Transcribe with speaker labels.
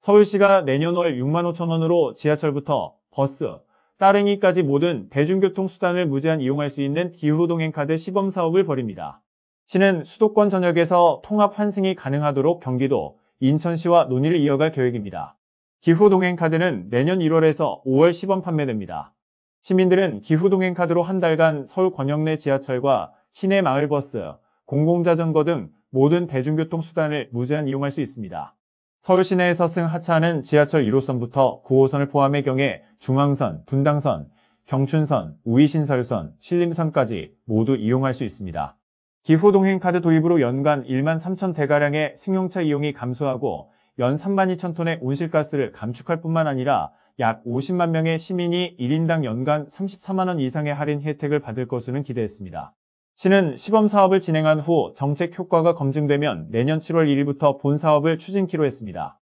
Speaker 1: 서울시가 내년 월 6만 5천 원으로 지하철부터 버스, 따릉이까지 모든 대중교통수단을 무제한 이용할 수 있는 기후동행카드 시범 사업을 벌입니다. 시는 수도권 전역에서 통합 환승이 가능하도록 경기도, 인천시와 논의를 이어갈 계획입니다. 기후동행카드는 내년 1월에서 5월 시범 판매됩니다. 시민들은 기후동행카드로 한 달간 서울 권역 내 지하철과 시내 마을버스, 공공자전거 등 모든 대중교통수단을 무제한 이용할 수 있습니다. 서울 시내에서 승 하차하는 지하철 1호선부터 9호선을 포함해 경해 중앙선, 분당선, 경춘선, 우이신설선, 신림선까지 모두 이용할 수 있습니다. 기후 동행카드 도입으로 연간 1만 3천 대가량의 승용차 이용이 감소하고 연 3만 2천 톤의 온실가스를 감축할 뿐만 아니라 약 50만 명의 시민이 1인당 연간 34만 원 이상의 할인 혜택을 받을 것으로 기대했습니다. 시는 시범 사업을 진행한 후 정책 효과가 검증되면 내년 7월 1일부터 본 사업을 추진키로 했습니다.